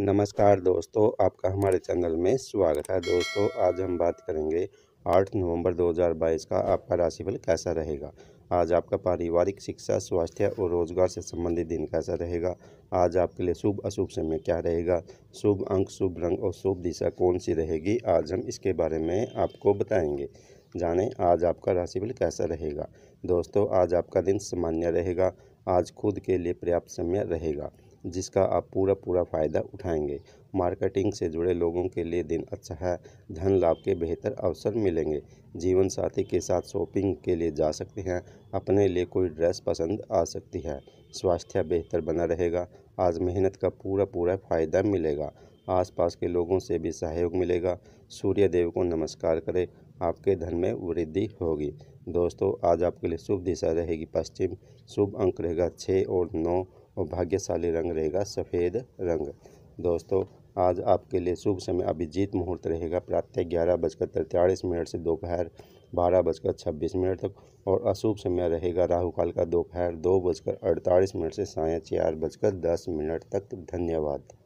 नमस्कार दोस्तों आपका हमारे चैनल में स्वागत है दोस्तों आज हम बात करेंगे 8 नवंबर 2022 का आपका राशिफल कैसा रहेगा आज आपका पारिवारिक शिक्षा स्वास्थ्य और रोजगार से संबंधित दिन कैसा रहेगा आज आपके लिए शुभ अशुभ समय क्या रहेगा शुभ अंक शुभ रंग और शुभ दिशा कौन सी रहेगी आज हम इसके बारे में आपको बताएंगे जाने आज आपका राशिफल कैसा रहेगा दोस्तों आज आपका दिन सामान्य रहेगा आज खुद के लिए पर्याप्त समय रहेगा जिसका आप पूरा पूरा फ़ायदा उठाएंगे मार्केटिंग से जुड़े लोगों के लिए दिन अच्छा है धन लाभ के बेहतर अवसर मिलेंगे जीवन साथी के साथ शॉपिंग के लिए जा सकते हैं अपने लिए कोई ड्रेस पसंद आ सकती है स्वास्थ्य बेहतर बना रहेगा आज मेहनत का पूरा पूरा फ़ायदा मिलेगा आसपास के लोगों से भी सहयोग मिलेगा सूर्य देव को नमस्कार करें आपके धन में वृद्धि होगी दोस्तों आज आपके लिए शुभ दिशा रहेगी पश्चिम शुभ अंक रहेगा छः और नौ और भाग्यशाली रंग रहेगा सफ़ेद रंग दोस्तों आज आपके लिए शुभ समय अभिजीत मुहूर्त रहेगा प्रातः ग्यारह बजकर तैंतालीस मिनट से दोपहर बारह बजकर छब्बीस मिनट तक और अशुभ समय रहेगा राहु काल का दोपहर दो बजकर अड़तालीस मिनट से साय चार बजकर दस मिनट तक धन्यवाद